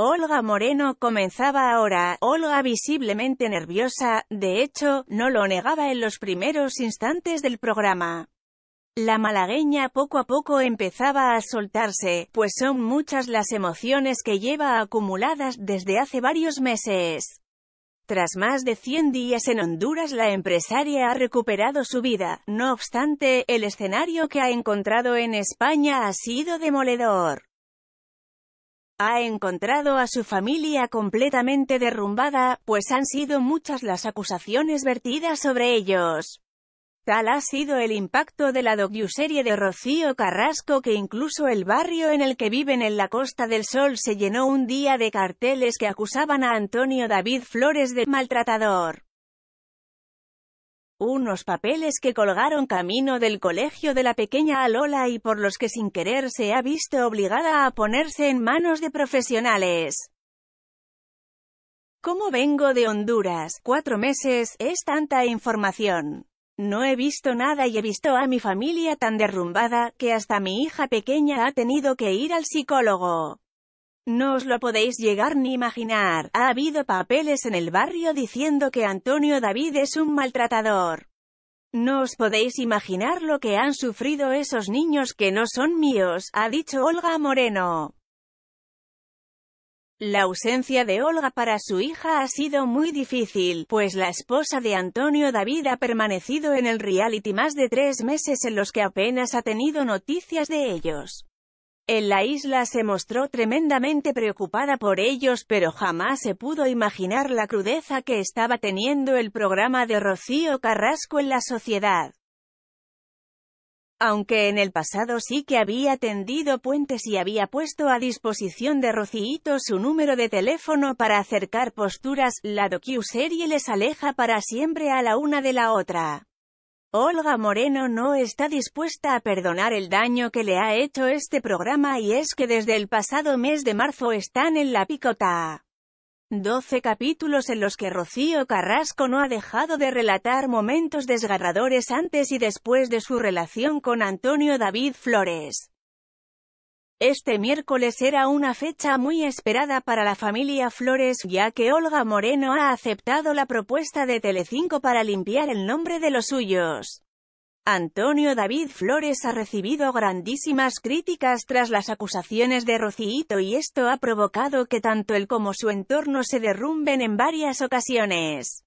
Olga Moreno comenzaba ahora, Olga visiblemente nerviosa, de hecho, no lo negaba en los primeros instantes del programa. La malagueña poco a poco empezaba a soltarse, pues son muchas las emociones que lleva acumuladas desde hace varios meses. Tras más de 100 días en Honduras la empresaria ha recuperado su vida, no obstante, el escenario que ha encontrado en España ha sido demoledor ha encontrado a su familia completamente derrumbada, pues han sido muchas las acusaciones vertidas sobre ellos. Tal ha sido el impacto de la docuserie de Rocío Carrasco que incluso el barrio en el que viven en la Costa del Sol se llenó un día de carteles que acusaban a Antonio David Flores de maltratador unos papeles que colgaron camino del colegio de la pequeña Alola y por los que sin querer se ha visto obligada a ponerse en manos de profesionales. ¿Cómo vengo de Honduras, cuatro meses, es tanta información. No he visto nada y he visto a mi familia tan derrumbada, que hasta mi hija pequeña ha tenido que ir al psicólogo. No os lo podéis llegar ni imaginar. Ha habido papeles en el barrio diciendo que Antonio David es un maltratador. No os podéis imaginar lo que han sufrido esos niños que no son míos, ha dicho Olga Moreno. La ausencia de Olga para su hija ha sido muy difícil, pues la esposa de Antonio David ha permanecido en el reality más de tres meses en los que apenas ha tenido noticias de ellos. En la isla se mostró tremendamente preocupada por ellos pero jamás se pudo imaginar la crudeza que estaba teniendo el programa de Rocío Carrasco en la sociedad. Aunque en el pasado sí que había tendido puentes y había puesto a disposición de Rocíito su número de teléfono para acercar posturas, la docu-serie les aleja para siempre a la una de la otra. Olga Moreno no está dispuesta a perdonar el daño que le ha hecho este programa y es que desde el pasado mes de marzo están en la picota. 12 capítulos en los que Rocío Carrasco no ha dejado de relatar momentos desgarradores antes y después de su relación con Antonio David Flores. Este miércoles era una fecha muy esperada para la familia Flores ya que Olga Moreno ha aceptado la propuesta de Telecinco para limpiar el nombre de los suyos. Antonio David Flores ha recibido grandísimas críticas tras las acusaciones de Rocíito y esto ha provocado que tanto él como su entorno se derrumben en varias ocasiones.